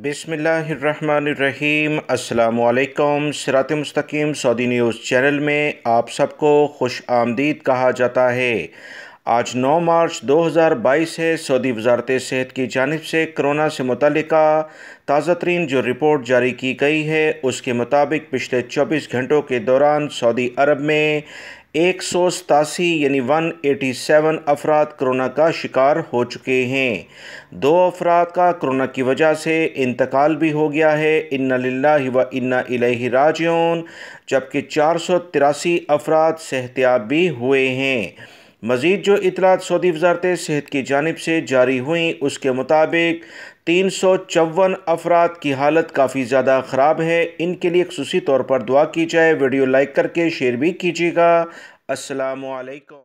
बिसमीम् अल्लाम स़रात मुस्तकीम Saudi news channel में आप सबको खुश आमदीद कहा जाता है आज 9 मार्च 2022 है सऊदी वजारत सेहत की जानब से कोरोना से मुतल ताज़ा तरीन जो रिपोर्ट जारी की गई है उसके मुताबिक पिछले 24 घंटों के दौरान सऊदी अरब में एक सौ सतासी यानी वन एटी सेवन अफराद करोना का शिकार हो चुके हैं दो अफराद का करोना की वजह से इंतकाल भी हो गया है इन्ना लिल्ला व इन्ना इलेही राजन जबकि चार सौ तिरासी अफराद सेहतियाब भी हुए हैं मजीद जो इतलात सऊदी वजारत सेहत की जानब से जारी हुई उसके मुताबिक तीन सौ चौवन अफराद की हालत काफ़ी ज़्यादा ख़राब है इनके लिए खसूसी तौर पर दुआ की जाए वीडियो लाइक करके शेयर भी कीजिएगा असलकम